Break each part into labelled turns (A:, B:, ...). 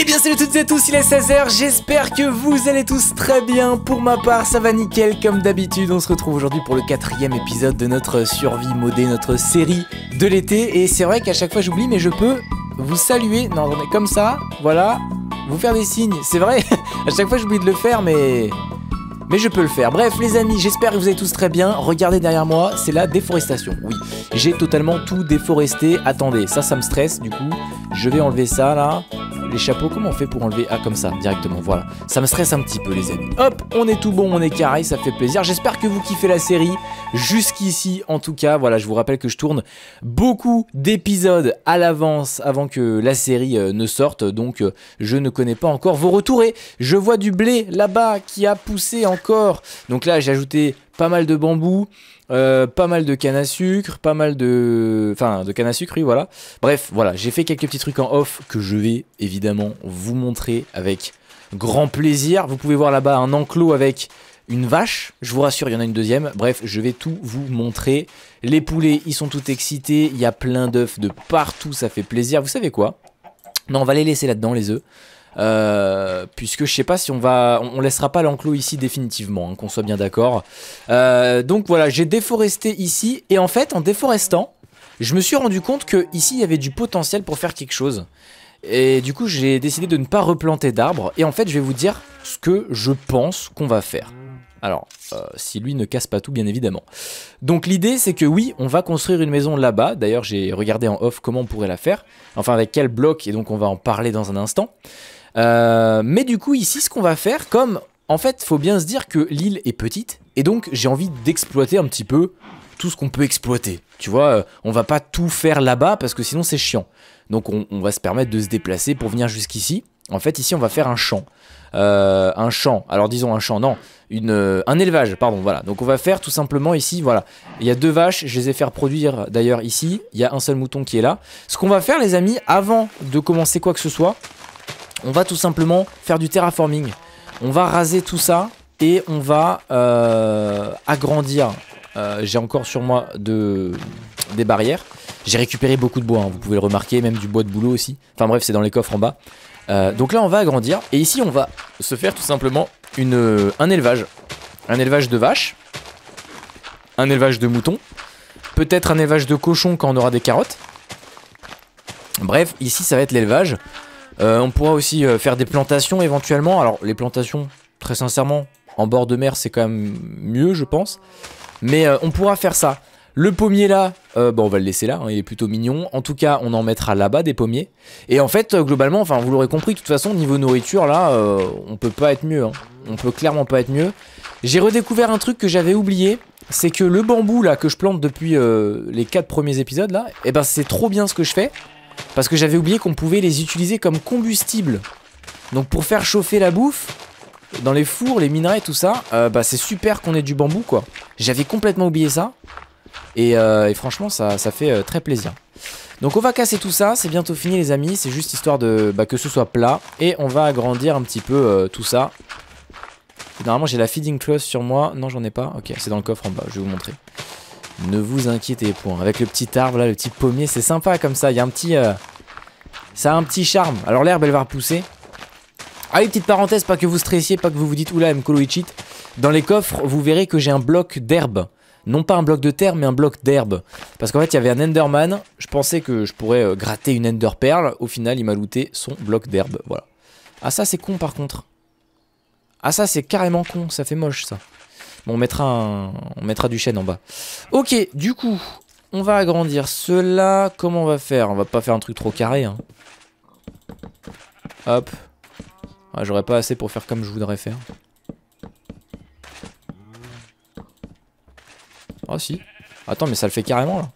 A: Et eh bien salut toutes et tous, il est 16h, j'espère que vous allez tous très bien, pour ma part ça va nickel comme d'habitude, on se retrouve aujourd'hui pour le quatrième épisode de notre survie modée, notre série de l'été, et c'est vrai qu'à chaque fois j'oublie mais je peux vous saluer, non on est comme ça, voilà, vous faire des signes, c'est vrai, à chaque fois j'oublie de le faire mais... Mais je peux le faire. Bref, les amis, j'espère que vous allez tous très bien. Regardez derrière moi, c'est la déforestation. Oui, j'ai totalement tout déforesté. Attendez, ça, ça me stresse, du coup. Je vais enlever ça, là les chapeaux, comment on fait pour enlever Ah, comme ça, directement, voilà. Ça me stresse un petit peu, les amis. Hop, on est tout bon, on est carré, ça fait plaisir. J'espère que vous kiffez la série. Jusqu'ici, en tout cas, voilà, je vous rappelle que je tourne beaucoup d'épisodes à l'avance avant que la série euh, ne sorte, donc euh, je ne connais pas encore vos retours. Et je vois du blé là-bas qui a poussé encore. Donc là, j'ai ajouté pas mal de bambou, euh, pas mal de canne à sucre, pas mal de... Enfin, de canne à sucre, oui, voilà. Bref, voilà, j'ai fait quelques petits trucs en off que je vais évidemment vous montrer avec grand plaisir. Vous pouvez voir là-bas un enclos avec une vache, je vous rassure, il y en a une deuxième. Bref, je vais tout vous montrer. Les poulets, ils sont tout excités, il y a plein d'œufs de partout, ça fait plaisir. Vous savez quoi Non, on va les laisser là-dedans, les œufs. Euh, puisque je sais pas si on va, on, laissera pas l'enclos ici définitivement, hein, qu'on soit bien d'accord. Euh, donc voilà, j'ai déforesté ici et en fait, en déforestant, je me suis rendu compte que ici il y avait du potentiel pour faire quelque chose. Et du coup, j'ai décidé de ne pas replanter d'arbres. Et en fait, je vais vous dire ce que je pense qu'on va faire. Alors, euh, si lui ne casse pas tout, bien évidemment. Donc l'idée, c'est que oui, on va construire une maison là-bas. D'ailleurs, j'ai regardé en off comment on pourrait la faire. Enfin, avec quel bloc, et donc on va en parler dans un instant. Euh, mais du coup, ici, ce qu'on va faire, comme en fait, faut bien se dire que l'île est petite, et donc j'ai envie d'exploiter un petit peu tout ce qu'on peut exploiter. Tu vois, euh, on va pas tout faire là-bas parce que sinon c'est chiant. Donc on, va se permettre de se déplacer pour venir jusqu'ici. En fait, ici, on va faire un champ. Euh, un champ, alors disons un champ, non, une, un élevage, pardon, voilà. Donc on va faire tout simplement ici, voilà. Il y a deux vaches, je les ai fait reproduire d'ailleurs ici. Il y a un seul mouton qui est là. Ce qu'on va faire, les amis, avant de commencer quoi que ce soit, on va tout simplement faire du terraforming. On va raser tout ça et on va euh, agrandir. Euh, j'ai encore sur moi de, des barrières. J'ai récupéré beaucoup de bois, hein, vous pouvez le remarquer, même du bois de boulot aussi. Enfin bref, c'est dans les coffres en bas. Euh, donc là, on va agrandir. Et ici, on va se faire tout simplement une, un élevage. Un élevage de vaches. Un élevage de moutons. Peut-être un élevage de cochons quand on aura des carottes. Bref, ici, ça va être l'élevage. Euh, on pourra aussi euh, faire des plantations éventuellement. Alors les plantations, très sincèrement, en bord de mer, c'est quand même mieux, je pense. Mais euh, on pourra faire ça. Le pommier là, bah, on va le laisser là, hein, il est plutôt mignon. En tout cas, on en mettra là-bas des pommiers. Et en fait, globalement, enfin, vous l'aurez compris, de toute façon, niveau nourriture, là, on peut pas être mieux. Hein. On peut clairement pas être mieux. J'ai redécouvert un truc que j'avais oublié, c'est que le bambou là que je plante depuis les 4 premiers épisodes là, eh ben c'est trop bien ce que je fais. Parce que j'avais oublié qu'on pouvait les utiliser comme combustible. Donc pour faire chauffer la bouffe, dans les fours, les minerais, tout ça, euh, bah c'est super qu'on ait du bambou quoi. J'avais complètement oublié ça. Et, euh, franchement, ça, fait euh, très plaisir. Donc on va casser tout ça, c'est bientôt fini les amis, c'est juste histoire de bah, que ce soit plat. Et on va agrandir un petit peu tout ça. normalement j'ai la feeding cloth sur moi, non j'en ai pas, ok c'est dans le coffre en bas, je vais vous montrer. Ne vous inquiétez point. Avec le petit arbre là, le petit pommier, c'est sympa comme ça. Il y a un petit... Euh, ça a un petit charme. Alors l'herbe, elle va repousser. Ah une petite parenthèse, pas que vous stressiez, pas que vous vous dites, oula, M. cheat. Dans les coffres, vous verrez que j'ai un bloc d'herbe. Non pas un bloc de terre, mais un bloc d'herbe. Parce qu'en fait, il y avait un Enderman. Je pensais que je pourrais euh, gratter une Ender perle. Au final, il m'a looté son bloc d'herbe. Voilà. Ah ça, c'est con par contre. Ah ça, c'est carrément con. Ça fait moche, ça. Bon, on mettra, on mettra du chêne en bas. Ok, du coup, on va agrandir cela. Comment on va faire On va pas faire un truc trop carré. Hein. Hop. Ah, j'aurais pas assez pour faire comme je voudrais faire. Ah si. Attends, mais ça le fait carrément là.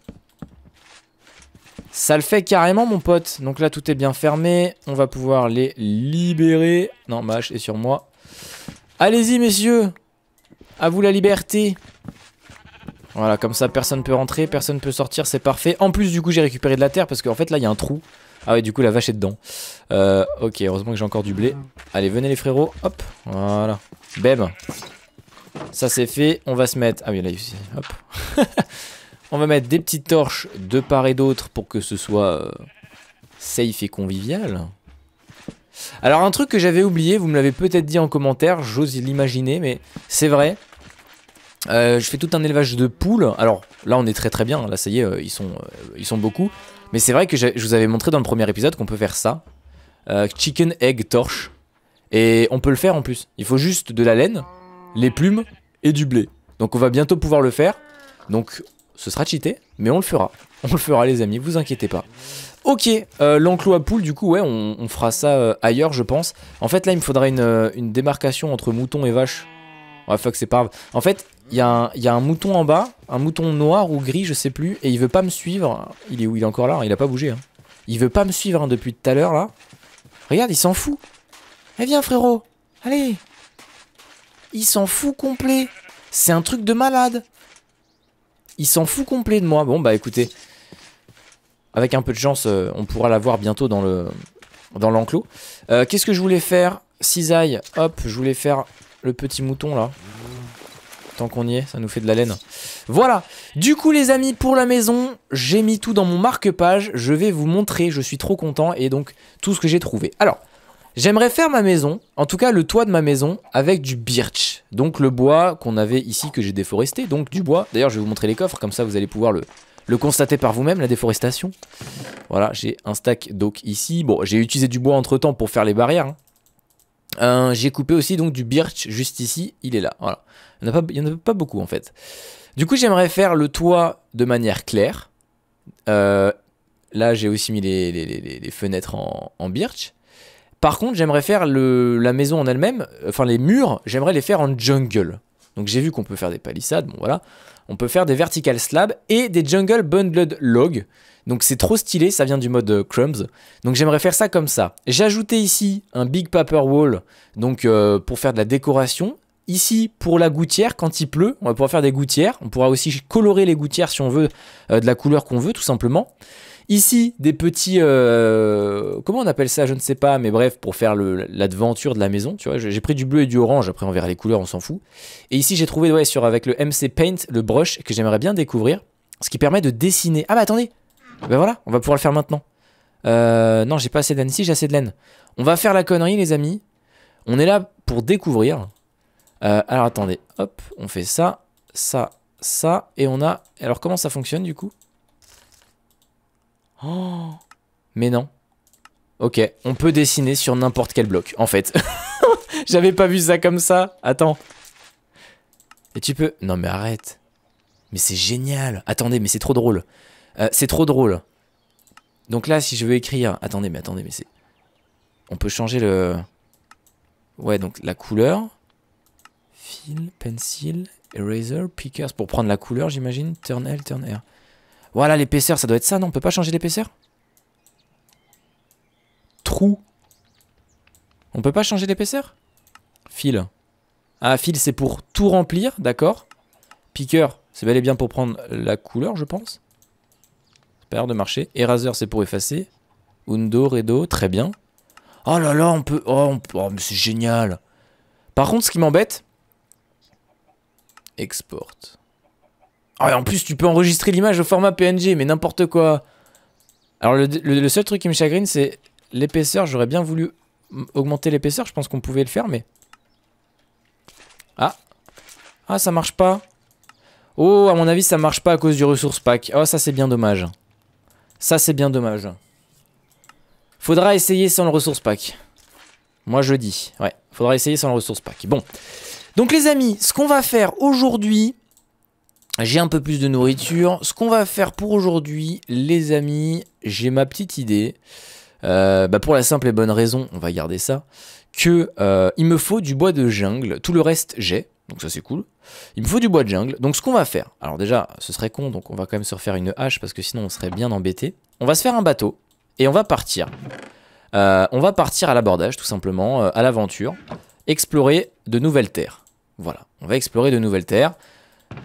A: Ça le fait carrément mon pote. Donc là tout est bien fermé. On va pouvoir les libérer. Non, ma est sur moi. Allez-y messieurs a vous la liberté. Voilà, comme ça, personne peut rentrer, personne peut sortir, c'est parfait. En plus, du coup, j'ai récupéré de la terre parce qu'en fait, là, il y a un trou. Ah ouais, du coup, la vache est dedans. Euh, ok, heureusement que j'ai encore du blé. Allez, venez les frérots. Hop, voilà. Bam. Ça, c'est fait. On va se mettre... Ah oui, là, ici. Hop. On va mettre des petites torches de part et d'autre pour que ce soit euh, safe et convivial. Alors un truc que j'avais oublié, vous me l'avez peut-être dit en commentaire, j'ose l'imaginer, mais c'est vrai. Euh, je fais tout un élevage de poules. Alors là on est très très bien, là ça y est, euh, ils, sont, euh, ils sont beaucoup. Mais c'est vrai que je vous avais montré dans le premier épisode qu'on peut faire ça. chicken egg torche. Et on peut le faire en plus. Il faut juste de la laine, les plumes et du blé. Donc on va bientôt pouvoir le faire. Donc ce sera cheaté, mais on le fera. On le fera les amis, vous inquiétez pas. Ok, euh, l'enclos à poules, du coup, ouais, on, fera ça euh, ailleurs, je pense. En fait, là, il me faudra euh, une, démarcation entre mouton et vache. Ouais, fuck, c'est pas En fait, il y, y, a un mouton en bas, un mouton noir ou gris, je sais plus, et il veut pas me suivre. Il est où Il est encore là, il a pas bougé. Hein. Il veut pas me suivre hein, depuis tout à l'heure, là. Regarde, il s'en fout. Eh viens, frérot, allez. Il s'en fout complet. C'est un truc de malade. Il s'en fout complet de moi. Bon, bah écoutez, avec un peu de chance, euh, on pourra la voir bientôt dans le dans l'enclos. Euh, qu'est-ce que je voulais faire Cisaille, hop, je voulais faire le petit mouton là. Tant qu'on y est, ça nous fait de la laine. Voilà, du coup les amis, pour la maison, j'ai mis tout dans mon marque-page. Je vais vous montrer, je suis trop content et donc tout ce que j'ai trouvé. Alors, j'aimerais faire ma maison, en tout cas le toit de ma maison, avec du birch. Donc le bois qu'on avait ici que j'ai déforesté, donc du bois. D'ailleurs je vais vous montrer les coffres, comme ça vous allez pouvoir le, le constatez par vous-même, la déforestation. Voilà, j'ai un stack donc, ici. Bon, j'ai utilisé du bois entre temps pour faire les barrières. Hein. j'ai coupé aussi donc du birch juste ici, il est là, voilà. Il n'y en, a pas beaucoup en fait. Du coup j'aimerais faire le toit de manière claire. Euh, là j'ai aussi mis les, fenêtres en, birch. Par contre j'aimerais faire la maison en elle-même, enfin les murs, j'aimerais les faire en jungle. Donc j'ai vu qu'on peut faire des palissades, bon voilà on peut faire des vertical slabs et des jungle bundled logs. Donc c'est trop stylé, ça vient du mode euh, crumbs. Donc j'aimerais faire ça comme ça. J'ai ajouté ici un big paper wall, donc euh, pour faire de la décoration. Ici, pour la gouttière, quand il pleut, on va pouvoir faire des gouttières. On pourra aussi colorer les gouttières si on veut euh, de la couleur qu'on veut, tout simplement. Ici, des petits... Euh, comment on appelle ça Je ne sais pas, mais bref, pour faire l'aventure de la maison, tu vois. J'ai pris du bleu et du orange, après on verra les couleurs, on s'en fout. Et ici, j'ai trouvé, ouais, sur, avec le MC Paint, le brush, que j'aimerais bien découvrir, ce qui permet de dessiner. Ah bah attendez bah voilà, on va pouvoir le faire maintenant. Euh, non, j'ai pas assez laine Si, j'ai assez de laine. On va faire la connerie, les amis. On est là pour découvrir. Euh, alors attendez, hop, on fait ça, ça, ça, et on a... Alors comment ça fonctionne du coup Oh, mais non. Ok, on peut dessiner sur n'importe quel bloc, en fait. J'avais pas vu ça comme ça. Attends. Et tu peux... Non mais arrête. Mais c'est génial. Attendez, mais c'est trop drôle. Euh, c'est trop drôle. Donc là, si je veux écrire... Attendez, mais attendez, mais c'est... On peut changer le... Ouais, donc la couleur. Fil, pencil, eraser, pickers. Pour prendre la couleur, j'imagine. Turn L, turn R. Voilà l'épaisseur, ça doit être ça, non On peut pas changer l'épaisseur Trou. On peut pas changer l'épaisseur Fil. Ah, fil, c'est pour tout remplir, d'accord. Piqueur, c'est bel et bien pour prendre la couleur, je pense. l'air de marcher. Eraser, c'est pour effacer. Undo, Redo, très bien. Oh là là, on peut... Oh, oh mais c'est génial. Par contre, ce qui m'embête... Export. Ah, en plus, tu peux enregistrer l'image au format PNG, mais n'importe quoi. Alors, le, seul truc qui me chagrine, c'est l'épaisseur. J'aurais bien voulu augmenter l'épaisseur. Je pense qu'on pouvait le faire, mais... Ah. Ah, ça marche pas. Oh, à mon avis, ça marche pas à cause du ressource pack. Oh, ça, c'est bien dommage. Ça, c'est bien dommage. Faudra essayer sans le ressource pack. Moi, je dis. Ouais, faudra essayer sans le ressource pack. Bon. Donc, les amis, ce qu'on va faire aujourd'hui j'ai un peu plus de nourriture. Ce qu'on va faire pour aujourd'hui, les amis, j'ai ma petite idée. Euh, bah pour la simple et bonne raison, on va garder ça, que euh, il me faut du bois de jungle. Tout le reste, j'ai. Donc ça c'est cool. Il me faut du bois de jungle. Donc ce qu'on va faire, alors déjà ce serait con, donc on va quand même se refaire une hache parce que sinon on serait bien embêté. On va se faire un bateau et on va partir. Euh, on va partir à l'abordage tout simplement, à l'aventure, explorer de nouvelles terres. Voilà, on va explorer de nouvelles terres.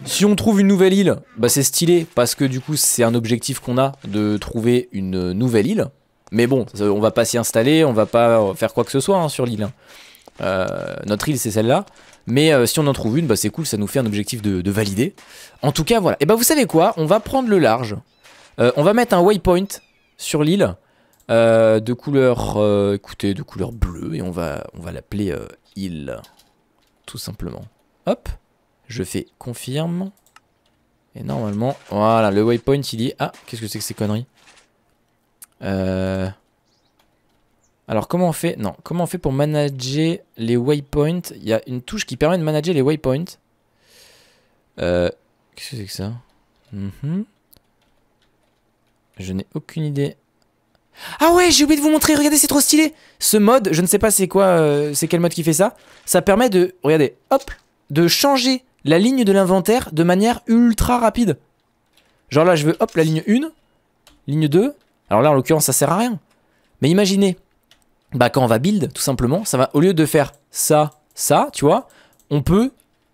A: Si on trouve une nouvelle île, bah c'est stylé parce que du coup c'est un objectif qu'on a de trouver une nouvelle île. Mais bon, on va pas s'y installer, on va pas euh, faire quoi que ce soit hein, sur l'île. Hein. Euh, notre île c'est celle-là. Mais euh, si on en trouve une, bah c'est cool, ça nous fait un objectif de, valider. En tout cas, voilà. Et bah vous savez quoi On va prendre le large. on va mettre un waypoint sur l'île de couleur, écoutez, de couleur bleue et on va, on va l'appeler île, tout simplement. Hop. Je fais confirme. Et normalement, voilà, le waypoint il dit... Ah, qu'est-ce que c'est que ces conneries euh... Alors comment on fait Non, comment on fait pour manager les waypoints Il y a une touche qui permet de manager les waypoints. Euh... Qu'est-ce que c'est que ça mhm. Je n'ai aucune idée. Ah ouais, j'ai oublié de vous montrer, regardez, c'est trop stylé Ce mode, je ne sais pas c'est quoi, euh, c'est quel mode qui fait ça, ça permet de, regardez, hop, de changer la ligne de l'inventaire de manière ultra rapide. Genre là, je veux, hop, la ligne 1, ligne 2. Alors là, en l'occurrence, ça sert à rien. Mais imaginez, bah, quand on va build, tout simplement, ça va, au lieu de faire ça, ça, tu vois, on peut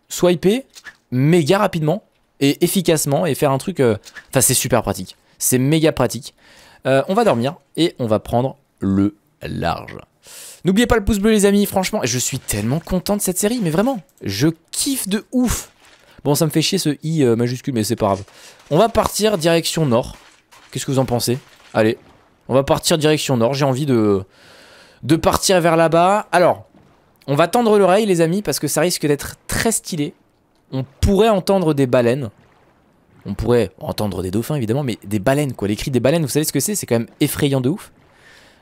A: swiper méga rapidement et efficacement et faire un truc... Euh, enfin, c'est super pratique. C'est méga pratique. Euh, on va dormir et on va prendre le large. N'oubliez pas le pouce bleu les amis, franchement, je suis tellement content de cette série, mais vraiment, je kiffe de ouf. Bon, ça me fait chier ce I euh, majuscule, mais c'est pas grave. On va partir direction nord. Qu'est-ce que vous en pensez Allez, on va partir direction nord, j'ai envie de, de partir vers là-bas. Alors, on va tendre l'oreille les amis, parce que ça risque d'être très stylé. On pourrait entendre des baleines. On pourrait entendre des dauphins évidemment, mais des baleines quoi, les cris des baleines, vous savez ce que c'est C'est quand même effrayant de ouf.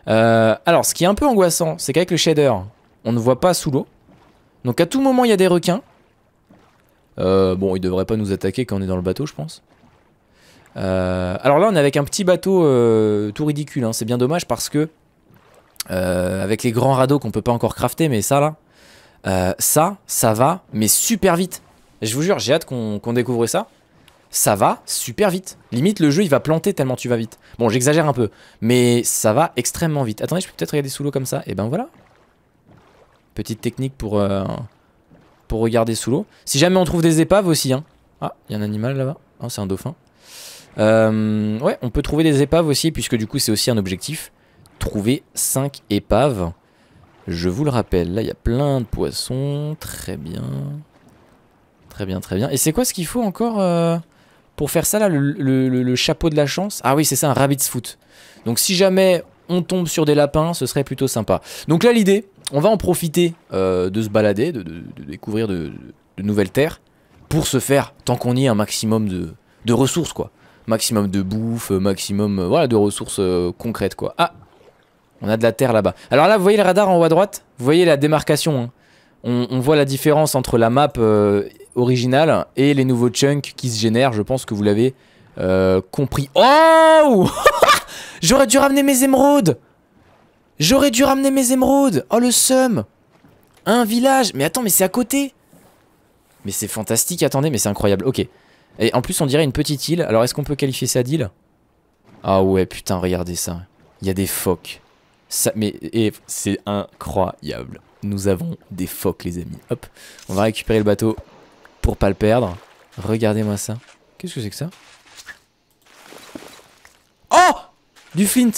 A: Euh, alors, ce qui est un peu angoissant, c'est qu'avec le shader, on ne voit pas sous l'eau. Donc à tout moment, il y a des requins. Euh, bon, ils devraient pas nous attaquer quand on est dans le bateau, je pense. Euh, alors là, on est avec un petit bateau tout ridicule. Hein. C'est bien dommage parce que avec les grands radeaux qu'on peut pas encore crafter, mais ça là, ça, ça va, mais super vite. Je vous jure, j'ai hâte qu'on découvre ça ça va super vite. Limite, le jeu, il va planter tellement tu vas vite. Bon, j'exagère un peu, mais ça va extrêmement vite. Attendez, je peux peut-être regarder sous l'eau comme ça. Et eh ben voilà. Petite technique pour, euh, pour regarder sous l'eau. Si jamais on trouve des épaves aussi, hein. Ah, il y a un animal là-bas. Oh, c'est un dauphin. Euh, ouais, on peut trouver des épaves aussi, puisque du coup, c'est aussi un objectif. Trouver 5 épaves. Je vous le rappelle, là, il y a plein de poissons. Très bien. Très bien, très bien. Et c'est quoi ce qu'il faut encore euh pour faire ça, là, le, chapeau de la chance. Ah oui, c'est ça, un rabbit's foot. Donc si jamais on tombe sur des lapins, ce serait plutôt sympa. Donc là, l'idée, on va en profiter euh, de se balader, de, découvrir de, nouvelles terres, pour se faire, tant qu'on y est, un maximum de, ressources, quoi. Maximum de bouffe, maximum euh, voilà, de ressources euh, concrètes, quoi. Ah On a de la terre là-bas. Alors là, vous voyez le radar en haut à droite Vous voyez la démarcation hein. on, on, voit la différence entre la map original et les nouveaux chunks qui se génèrent. Je pense que vous l'avez euh, compris. Oh J'aurais dû ramener mes émeraudes J'aurais dû ramener mes émeraudes Oh le seum Un village Mais attends, mais c'est à côté Mais c'est fantastique, attendez, mais c'est incroyable. Ok. Et en plus, on dirait une petite île. Alors, est-ce qu'on peut qualifier ça d'île Ah ouais, putain, regardez ça. Il y a des phoques. Ça, mais c'est incroyable. Nous avons des phoques, les amis. Hop, on va récupérer le bateau pour pas le perdre. Regardez-moi ça. Qu'est-ce que c'est que ça Oh Du flint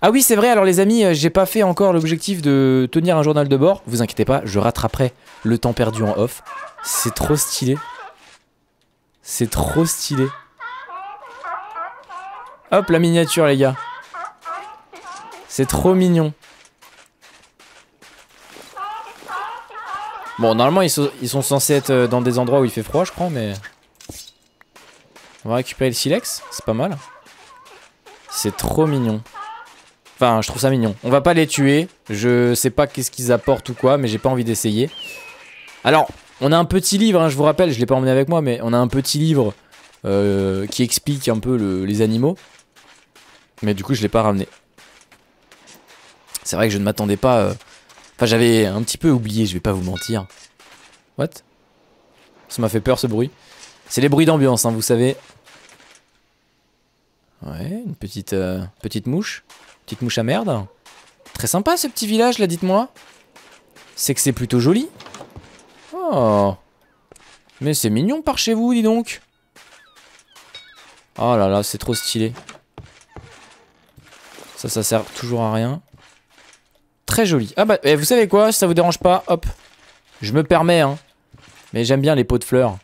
A: Ah oui, c'est vrai, alors les amis, euh, j'ai pas fait encore l'objectif de tenir un journal de bord. Vous inquiétez pas, je rattraperai le temps perdu en off. C'est trop stylé. C'est trop stylé. Hop, la miniature, les gars. C'est trop mignon. Bon, normalement, ils sont, censés être euh, dans des endroits où il fait froid, je crois, mais... On va récupérer le silex, c'est pas mal. C'est trop mignon. Enfin, je trouve ça mignon. On va pas les tuer. Je sais pas qu'est-ce qu'ils apportent ou quoi, mais j'ai pas envie d'essayer. Alors, on a un petit livre, hein, je vous rappelle, je l'ai pas emmené avec moi, mais on a un petit livre euh, qui explique un peu les animaux. Mais du coup, je l'ai pas ramené. C'est vrai que je ne m'attendais pas... Euh, Enfin, j'avais un petit peu oublié, je vais pas vous mentir. What Ça m'a fait peur ce bruit. C'est les bruits d'ambiance, hein, vous savez. Ouais, une petite, euh, petite mouche. Petite mouche à merde. Très sympa ce petit village là, dites-moi. C'est que c'est plutôt joli. Oh. Mais c'est mignon par chez vous, dis donc. Oh là là, c'est trop stylé. Ça, ça sert toujours à rien très joli. Ah bah, eh, vous savez quoi, si ça vous dérange pas, hop. Je me permets, hein. Mais j'aime bien les pots de fleurs.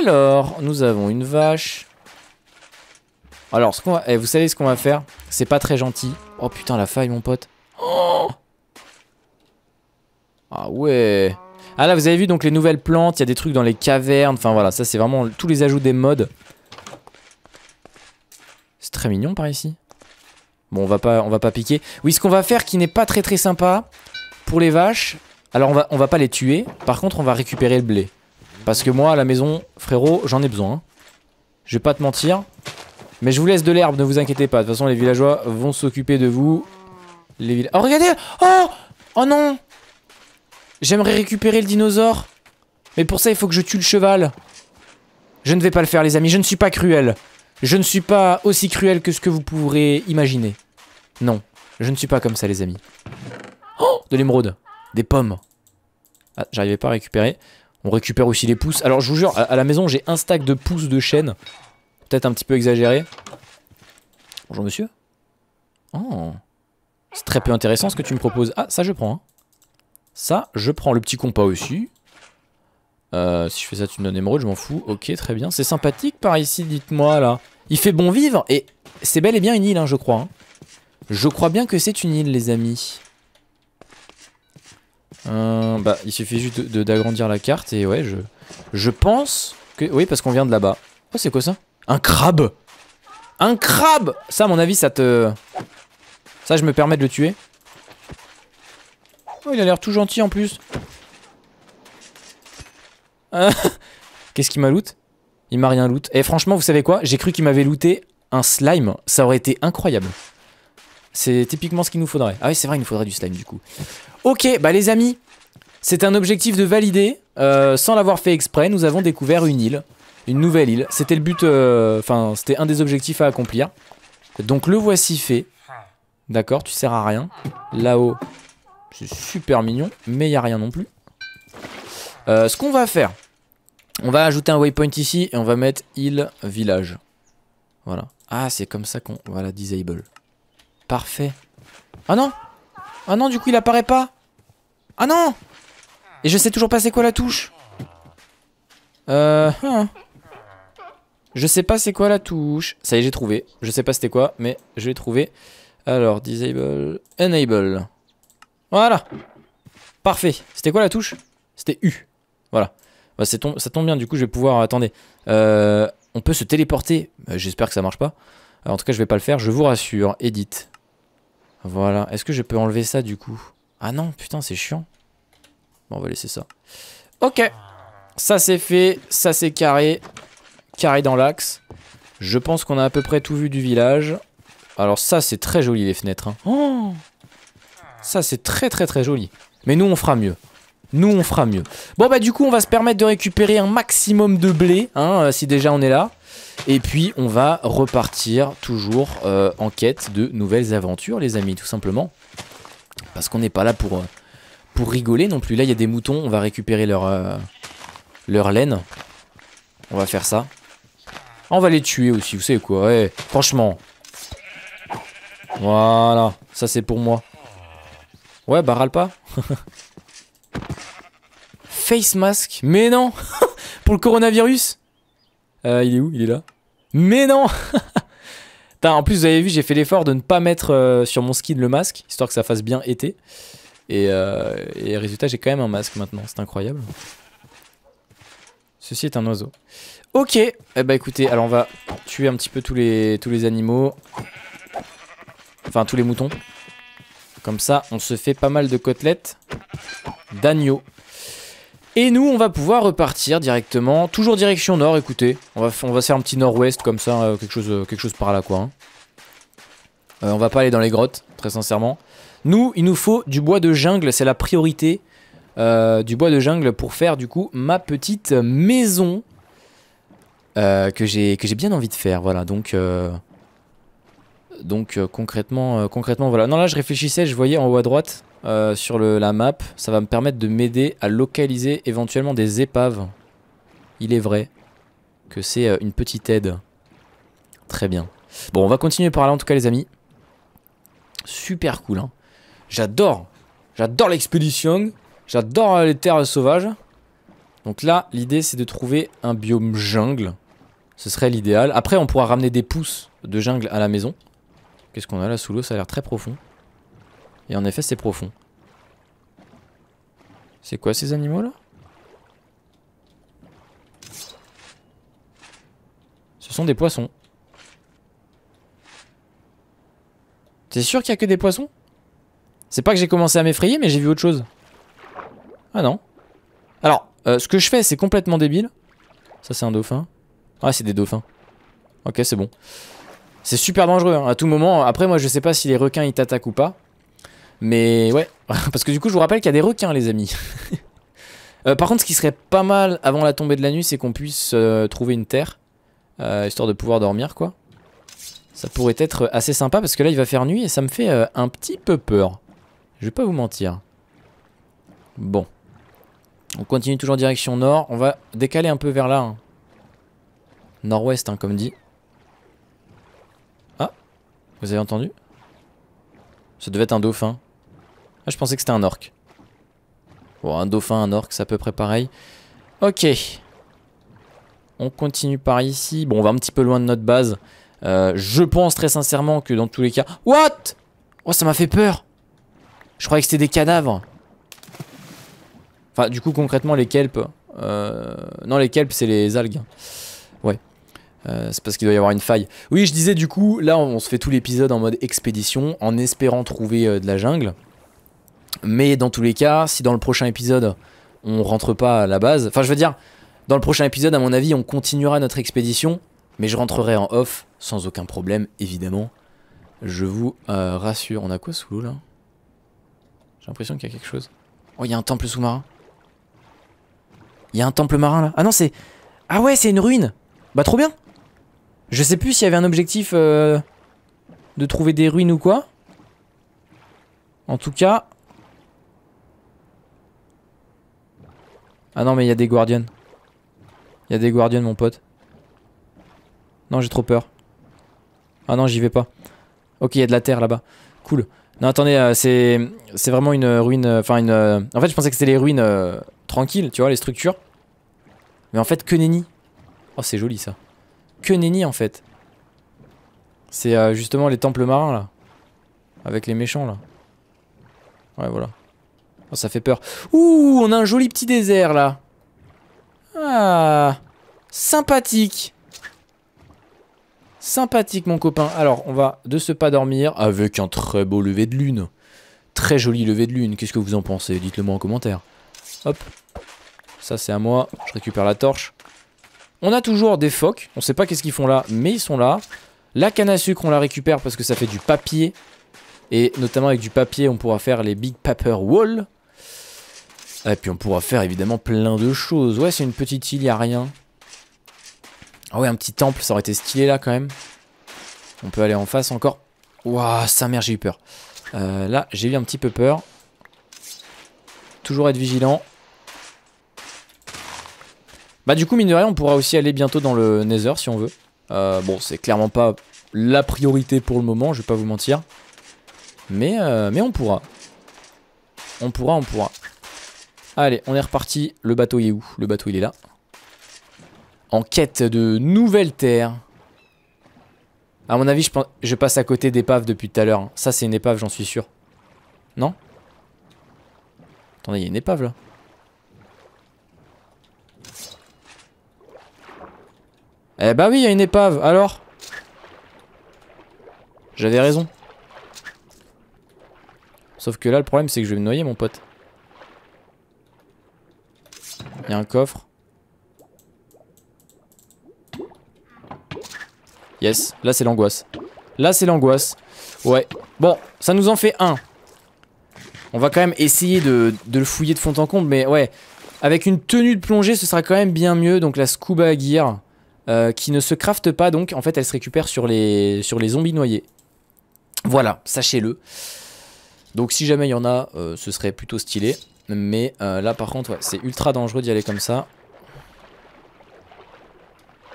A: Alors, nous avons une vache. Alors, ce qu'on va... Eh, vous savez ce qu'on va faire C'est pas très gentil. Oh putain, la faille, mon pote. Oh ah ouais Ah là, vous avez vu, donc, les nouvelles plantes. Il y a des trucs dans les cavernes. Enfin, voilà, ça, c'est vraiment tous les ajouts des modes. C'est très mignon par ici. Bon, on va pas, on va pas piquer. Oui, ce qu'on va faire qui n'est pas très très sympa pour les vaches. Alors, on va, on va pas les tuer. Par contre, on va récupérer le blé. Parce que moi, à la maison, frérot, j'en ai besoin. Je vais pas te mentir. Mais je vous laisse de l'herbe, ne vous inquiétez pas. De toute façon, les villageois vont s'occuper de vous. Les villes Oh, regardez Oh Oh non J'aimerais récupérer le dinosaure. Mais pour ça, il faut que je tue le cheval. Je ne vais pas le faire, les amis. Je ne suis pas cruel. Je ne suis pas aussi cruel que ce que vous pourrez imaginer. Non, je ne suis pas comme ça, les amis. Oh De l'émeraude. Des pommes. Ah, j'arrivais pas à récupérer. On récupère aussi les pousses. Alors, je vous jure, à, la maison, j'ai un stack de pousses de chêne. Peut-être un petit peu exagéré. Bonjour, monsieur. Oh. C'est très peu intéressant ce que tu me proposes. Ah, ça, je prends. Hein. Ça, je prends le petit compas aussi. Euh, si je fais ça, tu me donnes émeraude, je m'en fous. Ok, très bien. C'est sympathique par ici, dites-moi, là. Il fait bon vivre, et c'est bel et bien une île, hein, je crois. Hein. Je crois bien que c'est une île, les amis. Euh, bah, il suffit juste d'agrandir la carte, et ouais, je, je pense que... Oui, parce qu'on vient de là-bas. Oh, c'est quoi ça Un crabe Un crabe Ça, à mon avis, ça te... Ça, je me permets de le tuer. Oh, il a l'air tout gentil, en plus. Qu'est-ce qu'il m'a loot Il m'a rien loot. Et franchement, vous savez quoi J'ai cru qu'il m'avait looté un slime. Ça aurait été incroyable. C'est typiquement ce qu'il nous faudrait. Ah oui, c'est vrai, il nous faudrait du slime du coup. Ok, bah les amis, c'est un objectif de valider. Euh, sans l'avoir fait exprès, nous avons découvert une île. Une nouvelle île. C'était le but... Euh, enfin, c'était un des objectifs à accomplir. Donc le voici fait. D'accord, tu sers à rien. Là-haut, c'est super mignon, mais il n'y a rien non plus. Euh, ce qu'on va faire, on va ajouter un waypoint ici et on va mettre île village. Voilà. Ah, c'est comme ça qu'on... Voilà, disable. Parfait. Ah non Ah non, du coup, il apparaît pas Ah non Et je sais toujours pas c'est quoi la touche. Euh... Hein. Je sais pas c'est quoi la touche. Ça y est, j'ai trouvé. Je sais pas c'était quoi, mais je l'ai trouvé. Alors, disable... Enable. Voilà. Parfait. C'était quoi la touche C'était U. Voilà. Bah, ça tombe bien, du coup, je vais pouvoir. Attendez. Euh, on peut se téléporter. Euh, j'espère que ça marche pas. Euh, en tout cas, je vais pas le faire, je vous rassure. Edit. Voilà. Est-ce que je peux enlever ça du coup Ah non, putain, c'est chiant. Bon, on va laisser ça. Ok. Ça, c'est fait. Ça, c'est carré. Carré dans l'axe. Je pense qu'on a à peu près tout vu du village. Alors, ça, c'est très joli les fenêtres. Hein. Oh ça, c'est très, très, très joli. Mais nous, on fera mieux. Nous, on fera mieux. Bon, bah, du coup, on va se permettre de récupérer un maximum de blé, hein, euh, si déjà on est là. Et puis, on va repartir toujours euh, en quête de nouvelles aventures, les amis, tout simplement. Parce qu'on n'est pas là pour, euh, pour rigoler non plus. Là, il y a des moutons, on va récupérer leur, leur laine. On va faire ça. On va les tuer aussi, vous savez quoi, ouais, franchement. Voilà, ça c'est pour moi. Ouais, bah râle pas. face mask. Mais non Pour le coronavirus euh, Il est où Il est là Mais non En plus, vous avez vu, j'ai fait l'effort de ne pas mettre euh, sur mon skin le masque, histoire que ça fasse bien été. Et, euh, résultat, j'ai quand même un masque maintenant. C'est incroyable. Ceci est un oiseau. Ok. Eh bah écoutez, alors on va tuer un petit peu tous les, tous les animaux. Enfin, tous les moutons. Comme ça, on se fait pas mal de côtelettes d'agneaux. Et nous, on va pouvoir repartir directement, toujours direction nord, écoutez. On va, faire un petit nord-ouest comme ça, euh, quelque, chose, euh, quelque chose par là, quoi. Hein. Euh, on va pas aller dans les grottes, très sincèrement. Nous, il nous faut du bois de jungle, c'est la priorité du bois de jungle pour faire, du coup, ma petite maison que j'ai bien envie de faire, voilà. Donc, donc concrètement, concrètement, voilà. Non, là, je réfléchissais, je voyais en haut à droite... Euh, sur la map, ça va me permettre de m'aider à localiser éventuellement des épaves. Il est vrai que c'est euh, une petite aide. Très bien. Bon, on va continuer par là en tout cas les amis. Super cool. Hein. J'adore. J'adore l'expédition. J'adore euh, les terres sauvages. Donc là, l'idée c'est de trouver un biome jungle. Ce serait l'idéal. Après, on pourra ramener des pousses de jungle à la maison. Qu'est-ce qu'on a là sous l'eau Ça a l'air très profond. Et en effet, c'est profond. C'est quoi ces animaux là Ce sont des poissons. T'es sûr qu'il y a que des poissons C'est pas que j'ai commencé à m'effrayer, mais j'ai vu autre chose. Ah non. Alors, euh, ce que je fais, c'est complètement débile. Ça, c'est un dauphin. Ah, c'est des dauphins. Ok, c'est bon. C'est super dangereux. Hein. À tout moment, après, moi, je sais pas si les requins, ils t'attaquent ou pas. Mais ouais, parce que du coup, je vous rappelle qu'il y a des requins, les amis. Euh, par contre, ce qui serait pas mal avant la tombée de la nuit, c'est qu'on puisse euh, trouver une terre, euh, histoire de pouvoir dormir, quoi. Ça pourrait être assez sympa, parce que là, il va faire nuit et ça me fait un petit peu peur. Je vais pas vous mentir. Bon. On continue toujours en direction nord. On va décaler un peu vers là. Hein. Nord-ouest, hein, comme dit. Ah, vous avez entendu Ça devait être un dauphin. Ah, je pensais que c'était un orc. Bon, un dauphin, un orc, c'est à peu près pareil. Ok. On continue par ici. Bon, on va un petit peu loin de notre base. Euh, je pense très sincèrement que dans tous les cas... What Oh, ça m'a fait peur Je croyais que c'était des cadavres. Enfin, du coup, concrètement, les kelpes... Euh, non, les kelpes, c'est les algues. Ouais. Euh, c'est parce qu'il doit y avoir une faille. Oui, je disais, du coup, là, on se fait tout l'épisode en mode expédition, en espérant trouver de la jungle. Mais dans tous les cas, si dans le prochain épisode, on rentre pas à la base, enfin je veux dire, dans le prochain épisode, à mon avis, on continuera notre expédition, mais je rentrerai en off sans aucun problème, évidemment. Je vous euh, rassure. On a quoi sous l'eau là J'ai l'impression qu'il y a quelque chose. Oh, il y a un temple sous-marin. Il y a un temple marin là. Ah non, c'est. Ah ouais, c'est une ruine Bah, trop bien Je sais plus s'il y avait un objectif euh, de trouver des ruines ou quoi. En tout cas, Ah non, mais il y a des Guardians. Il y a des Guardians, mon pote. Non, j'ai trop peur. Ah non, j'y vais pas. Ok, il y a de la terre là-bas. Cool. Non, attendez, euh, c'est vraiment une ruine... Euh, enfin, une... Euh, en fait, je pensais que c'était les ruines tranquilles, tu vois, les structures. Mais en fait, que nenni. Oh, c'est joli, ça. Que nenni, en fait. C'est justement les temples marins, là. Avec les méchants, là. Ouais, voilà. Oh, ça fait peur. Ouh, on a un joli petit désert là. Ah, sympathique. Sympathique mon copain. Alors, on va de ce pas dormir avec un très beau lever de lune. Très joli lever de lune. Qu'est-ce que vous en pensez Dites-le moi en commentaire. Hop. Ça c'est à moi. Je récupère la torche. On a toujours des phoques. On sait pas qu'est-ce qu'ils font là, mais ils sont là. La canne à sucre, on la récupère parce que ça fait du papier. Et notamment avec du papier, on pourra faire les Big Paper Wall. Et puis on pourra faire évidemment plein de choses. Ouais, c'est une petite île, y a rien. Ah ouais, un petit temple, ça aurait été stylé là quand même. On peut aller en face encore. Ouah, sa mère, j'ai eu peur. Euh, là, j'ai eu un petit peu peur. Toujours être vigilant. Bah du coup, mine de rien, on pourra aussi aller bientôt dans le Nether si on veut. Euh, bon, c'est clairement pas la priorité pour le moment, je vais pas vous mentir. Mais, euh, mais on pourra. On pourra, on pourra. Allez, on est reparti. Le bateau, il est où Le bateau, il est là. En quête de nouvelles terres. À mon avis, je, passe à côté d'épave depuis tout à l'heure. Hein. Ça, c'est une épave, j'en suis sûr. Non Attendez, il y a une épave, là. Eh bah oui, il y a une épave, alors J'avais raison. Sauf que là, le problème, c'est que je vais me noyer, mon pote. Il y a un coffre. Yes, là c'est l'angoisse. Là c'est l'angoisse. Ouais. Bon, ça nous en fait un. On va quand même essayer de, le fouiller de fond en comble, mais ouais. Avec une tenue de plongée, ce sera quand même bien mieux. Donc la scuba gear, euh, qui ne se crafte pas, donc en fait elle se récupère sur les, zombies noyés. Voilà, sachez-le. Donc si jamais il y en a, euh, ce serait plutôt stylé. Mais euh, là par contre, ouais, c'est ultra dangereux d'y aller comme ça.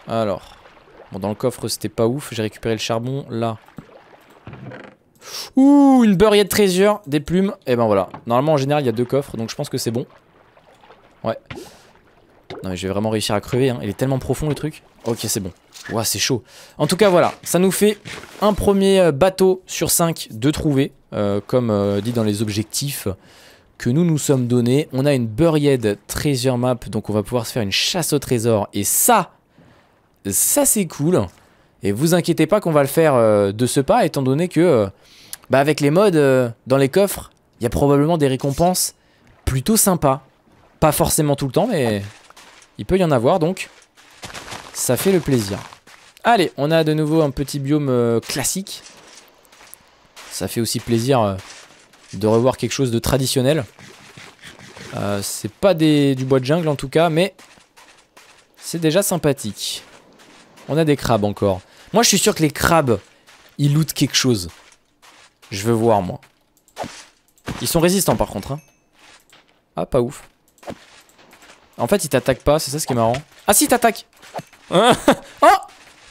A: Alors. Bon, dans le coffre, c'était pas ouf. J'ai récupéré le charbon, là. Ouh, une de trésor, des plumes. Et eh ben voilà. Normalement, en général, il y a deux coffres, donc je pense que c'est bon. Ouais. Non mais je vais vraiment réussir à crever, hein. il est tellement profond le truc. Ok c'est bon. Ouah c'est chaud. En tout cas voilà, ça nous fait un premier euh, bateau sur 5 de trouver, euh, comme dit dans les objectifs que nous nous sommes donné. On a une Buried Treasure Map, donc on va pouvoir se faire une chasse au trésor. Et ça, ça c'est cool. Et vous inquiétez pas qu'on va le faire euh, de ce pas, étant donné que euh, bah avec les mods euh, dans les coffres, il y a probablement des récompenses plutôt sympas. Pas forcément tout le temps, mais il peut y en avoir, donc ça fait le plaisir. Allez, on a de nouveau un petit biome classique. Ça fait aussi plaisir de revoir quelque chose de traditionnel. Euh, c'est pas du bois de jungle en tout cas, mais c'est déjà sympathique. On a des crabes encore. Moi, je suis sûr que les crabes, ils lootent quelque chose. Je veux voir, moi. Ils sont résistants, par contre. Hein. Ah, pas ouf. En fait, ils t'attaquent pas, c'est ça ce qui est marrant. Ah si, ils t'attaquent Oh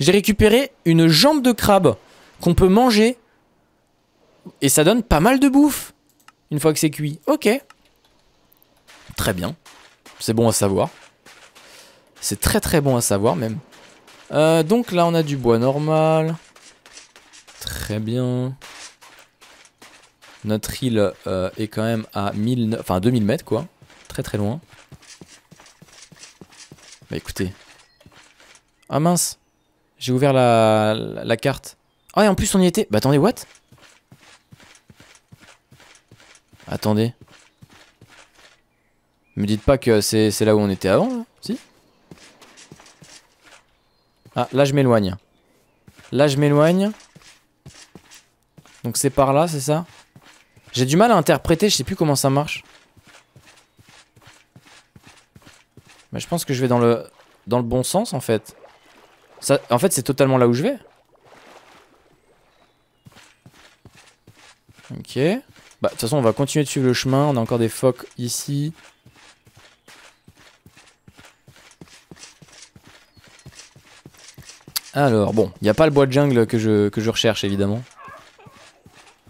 A: J'ai récupéré une jambe de crabe qu'on peut manger et ça donne pas mal de bouffe une fois que c'est cuit. Ok. Très bien. C'est bon à savoir. C'est très très bon à savoir même. Euh, donc là on a du bois normal. Très bien. Notre île euh, est quand même à 2000 mètres quoi. Très très loin. Bah écoutez. Ah mince. J'ai ouvert la, carte. Ah oh, et en plus on y était. Bah attendez, what Attendez. Me dites pas que c'est là où on était avant, hein, Si Ah, là je m'éloigne. Là je m'éloigne. Donc c'est par là, c'est ça J'ai du mal à interpréter, je sais plus comment ça marche. Mais je pense que je vais dans le, dans le bon sens, en fait. Ça, en fait, c'est totalement là où je vais. Ok. Bah, de toute façon, on va continuer de suivre le chemin. On a encore des phoques ici. Alors, bon, il n'y a pas le bois de jungle que je, que je recherche, évidemment.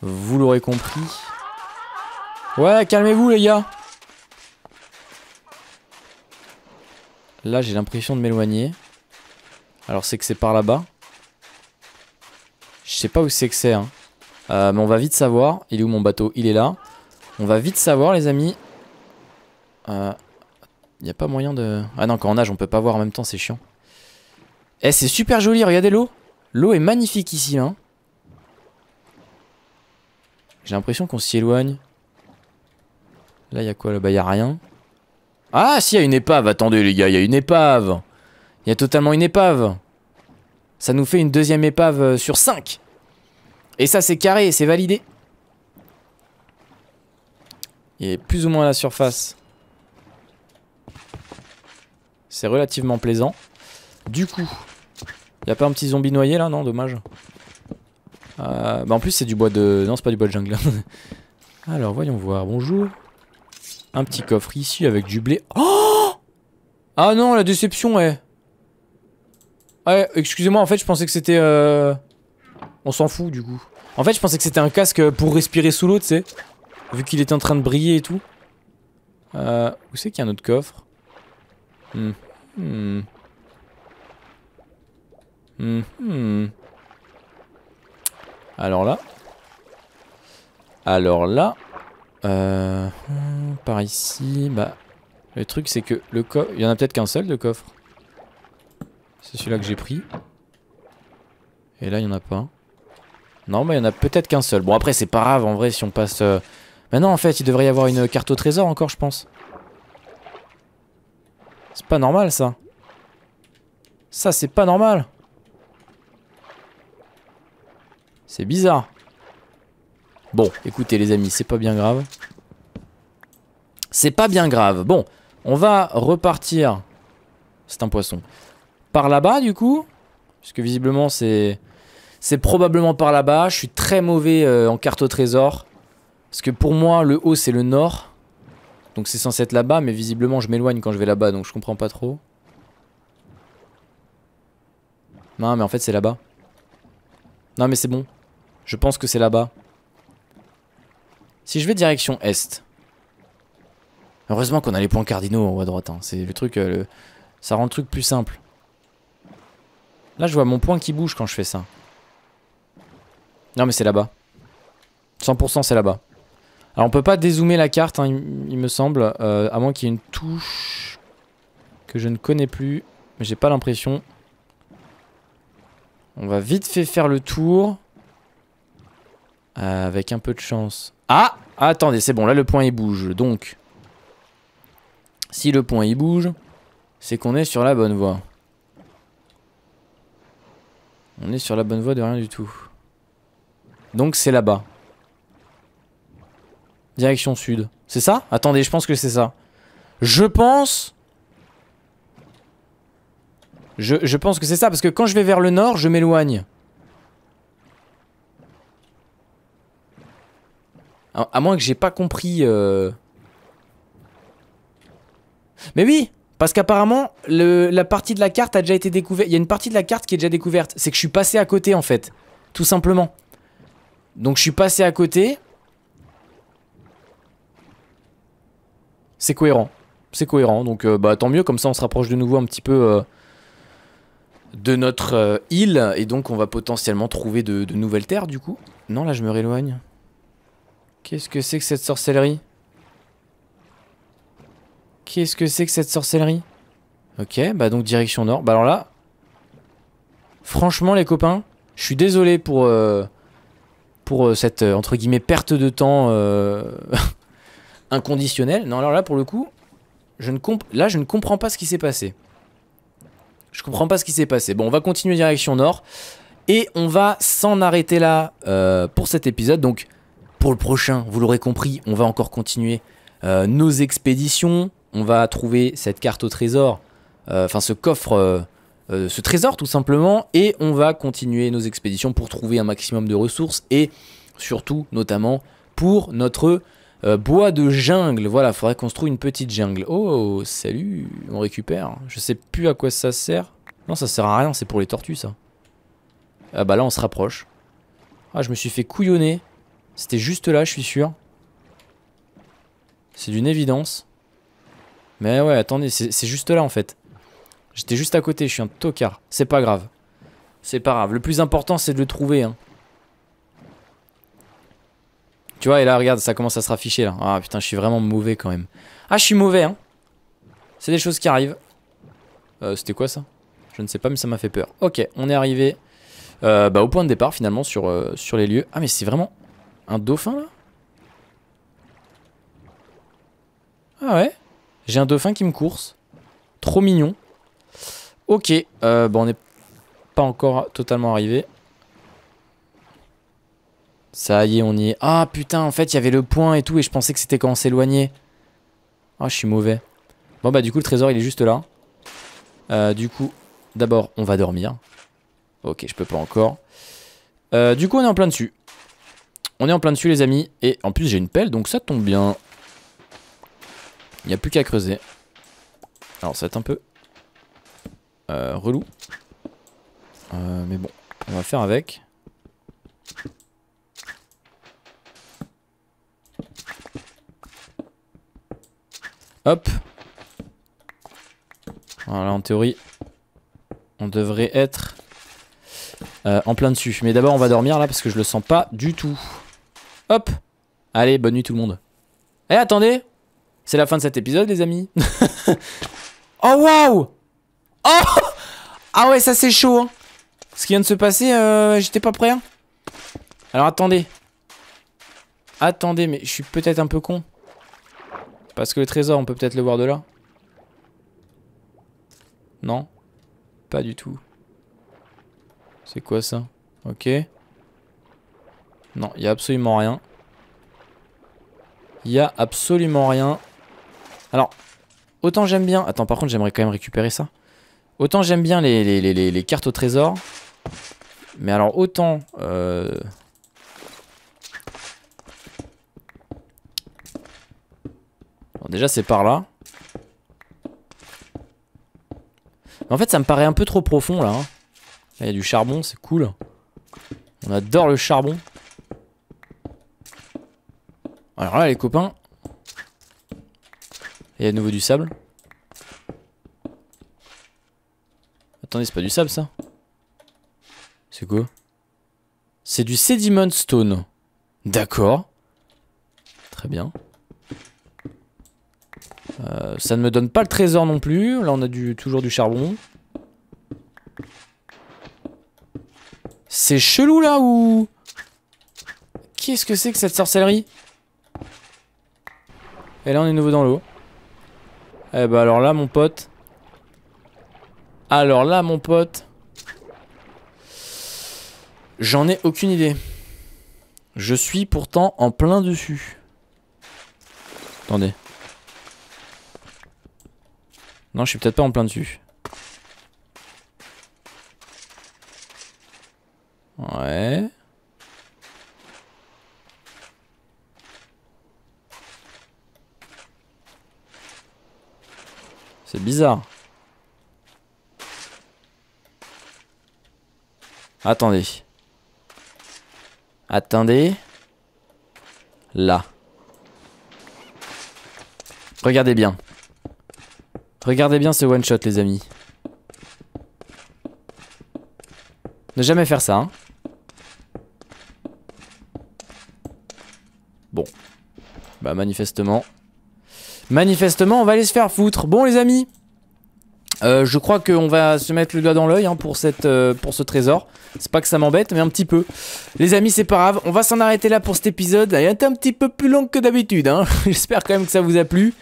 A: Vous l'aurez compris. Ouais, calmez-vous, les gars Là, j'ai l'impression de m'éloigner. Alors, c'est que c'est par là-bas. Je sais pas où c'est que c'est, hein. Euh, mais on va vite savoir. Il est où mon bateau Il est là. On va vite savoir, les amis. Il euh, n'y a pas moyen de... Ah non, quand on nage, on peut pas voir en même temps, c'est chiant. Eh, c'est super joli, regardez l'eau. L'eau est magnifique ici, hein. J'ai l'impression qu'on s'y éloigne. Là, il y a quoi là-bas Il a rien. Ah, si, il y a une épave. Attendez, les gars, il y a une épave. Il y a totalement une épave. Ça nous fait une deuxième épave euh, sur 5. Et ça, c'est carré, c'est validé. Il est plus ou moins à la surface. C'est relativement plaisant. Du coup, il y a pas un petit zombie noyé là Non, dommage. Euh, bah en plus, c'est du bois de. Non, c'est pas du bois de jungle. Hein. Alors, voyons voir. Bonjour. Un petit coffre ici avec du blé. Oh Ah non, la déception, ouais. Ouais, excusez-moi, en fait, je pensais que c'était. Euh, on s'en fout du coup. En fait, je pensais que c'était un casque pour respirer sous l'eau, tu sais. Vu qu'il était en train de briller et tout. Euh, où c'est qu'il y a un autre coffre hmm. Hmm. Hmm. Alors là. Alors là. Euh, par ici. Bah. Le truc, c'est que le coffre. Il y en a peut-être qu'un seul de coffre. C'est celui-là que j'ai pris. Et là, il n'y en a pas. Non, mais il y en a peut-être qu'un seul. Bon, après, c'est pas grave en vrai si on passe. Euh, mais non, en fait, il devrait y avoir une carte au trésor encore, je pense. C'est pas normal ça. Ça, c'est pas normal. C'est bizarre. Bon, écoutez les amis, c'est pas bien grave. C'est pas bien grave. Bon, on va repartir. C'est un poisson. Par là-bas, du coup. Puisque visiblement, c'est c'est probablement par là-bas. Je suis très mauvais euh, en carte au trésor. Parce que pour moi, le haut, c'est le nord. Donc c'est censé être là-bas, mais visiblement, je m'éloigne quand je vais là-bas, donc je comprends pas trop. Non, mais en fait, c'est là-bas. Non, mais c'est bon. Je pense que c'est là-bas. Si je vais direction est... Heureusement qu'on a les points cardinaux en haut à droite. Hein. C'est le truc... Euh, ça rend le truc plus simple. Là, je vois mon point qui bouge quand je fais ça. Non mais c'est là-bas. 100% c'est là-bas. Alors on peut pas dézoomer la carte, hein, il, me semble, euh, à moins qu'il y ait une touche que je ne connais plus, mais j'ai pas l'impression. On va vite fait faire le tour. Euh, avec un peu de chance. Ah Attendez, c'est bon, là le point il bouge. Donc, si le point il bouge, c'est qu'on est sur la bonne voie. On est sur la bonne voie de rien du tout. Donc c'est là-bas. Direction sud. C'est ça Attendez, je pense que c'est ça. Je pense... Je, pense que c'est ça, parce que quand je vais vers le nord, je m'éloigne. À, moins que j'ai pas compris... Euh. Mais oui Parce qu'apparemment, la partie de la carte a déjà été découverte. Il y a une partie de la carte qui est déjà découverte. C'est que je suis passé à côté, en fait. Tout simplement. Donc je suis passé à côté. C'est cohérent. C'est cohérent. Donc euh, bah, tant mieux, comme ça on se rapproche de nouveau un petit peu euh, de notre euh, île. Et donc on va potentiellement trouver de, nouvelles terres du coup. Non, là je me rééloigne. Qu'est-ce que c'est que cette sorcellerie Qu'est-ce que c'est que cette sorcellerie Ok, bah donc direction nord. Bah alors là, franchement les copains, je suis désolé pour pour euh, cette euh, entre guillemets perte de temps euh, inconditionnelle. Non, alors là pour le coup, je ne là je ne comprends pas ce qui s'est passé. Je comprends pas ce qui s'est passé. Bon, on va continuer direction nord et on va s'en arrêter là pour cet épisode. Donc pour le prochain, vous l'aurez compris, on va encore continuer nos expéditions. On va trouver cette carte au trésor, enfin ce coffre euh, ce trésor tout simplement et on va continuer nos expéditions pour trouver un maximum de ressources et surtout notamment pour notre euh, bois de jungle. Voilà, faudrait qu'on se trouve une petite jungle. Oh, salut, on récupère. Je sais plus à quoi ça sert. Non, ça sert à rien, c'est pour les tortues ça. Ah bah là on se rapproche. Ah, je me suis fait couillonner. C'était juste là, je suis sûr. C'est d'une évidence. Mais ouais, attendez, c'est juste là en fait. J'étais juste à côté, je suis un tocard. C'est pas grave. C'est pas grave. Le plus important, c'est de le trouver. Hein. Tu vois, et là, regarde, ça commence à se rafficher, là. Ah, putain, je suis vraiment mauvais, quand même. Ah, je suis mauvais, hein. C'est des choses qui arrivent. Euh, c'était quoi, ça Je ne sais pas, mais ça m'a fait peur. Ok, on est arrivé euh, bah, au point de départ, finalement, sur, euh, sur les lieux. Ah, mais c'est vraiment un dauphin, là Ah ouais J'ai un dauphin qui me course. Trop mignon. Ok, euh, bon, on n'est pas encore totalement arrivé. Ça y est, on y est. Ah putain, en fait, il y avait le point et tout, et je pensais que c'était quand on s'éloignait. Ah, je suis mauvais. Bon, bah, du coup, le trésor, il est juste là. Euh, du coup, d'abord, on va dormir. Ok, je peux pas encore. Euh, du coup, on est en plein dessus. On est en plein dessus, les amis. Et en plus, j'ai une pelle, donc ça tombe bien. Il n'y a plus qu'à creuser. Alors, ça va être un peu euh, relou. Euh, mais bon, on va faire avec. Hop. Voilà, en théorie, on devrait être euh, en plein dessus. Mais d'abord, on va dormir là parce que je le sens pas du tout. Hop. Allez, bonne nuit tout le monde. Eh, attendez. C'est la fin de cet épisode, les amis. oh, waouh Oh Ah ouais, ça c'est chaud. Hein. Ce qui vient de se passer, euh, j'étais pas prêt. Hein. Alors attendez. Attendez, mais je suis peut-être un peu con. Parce que le trésor, on peut peut-être le voir de là. Non Pas du tout. C'est quoi ça Ok. Non, il y a absolument rien. Il y a absolument rien. Alors, autant j'aime bien... Attends, par contre, j'aimerais quand même récupérer ça. Autant j'aime bien les, cartes au trésor. Mais alors autant... Euh, déjà c'est par là. en fait ça me paraît un peu trop profond là. Hein. Là il y a du charbon, c'est cool. On adore le charbon. Alors là les copains. Il y a de nouveau du sable. Attendez, c'est pas du sable ça C'est quoi C'est du sediment stone. D'accord. Très bien. Euh, ça ne me donne pas le trésor non plus. Là, on a toujours du charbon. C'est chelou là ou... Qu'est-ce que c'est que cette sorcellerie Et eh, là, on est nouveau dans l'eau. Eh bah alors là, mon pote... Alors là, mon pote... J'en ai aucune idée. Je suis pourtant en plein dessus. Attendez. Non, je suis peut-être pas en plein dessus. Ouais. C'est bizarre. Attendez. Attendez. Là. Regardez bien. Regardez bien ce one shot les amis. Ne jamais faire ça. Hein. Bon. Bah manifestement. Manifestement on va aller se faire foutre. Bon les amis. Euh, je crois qu'on va se mettre le doigt dans l'œil hein, euh, pour, ce trésor. C'est pas que ça m'embête, mais un petit peu. Les amis, c'est pas grave. On va s'en arrêter là pour cet épisode. Il a été un petit peu plus long que d'habitude. Hein. J'espère quand même que ça vous a plu. Et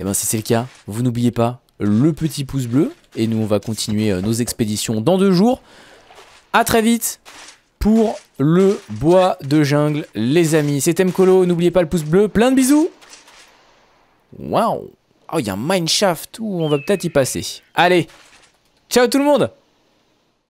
A: eh ben si c'est le cas, vous n'oubliez pas le petit pouce bleu. Et nous, on va continuer euh, nos expéditions dans deux jours. A très vite pour le bois de jungle, les amis. C'était Mkolo. N'oubliez pas le pouce bleu. Plein de bisous. Waouh Oh, il y a un mineshaft. où on va peut-être y passer. Allez, ciao tout le monde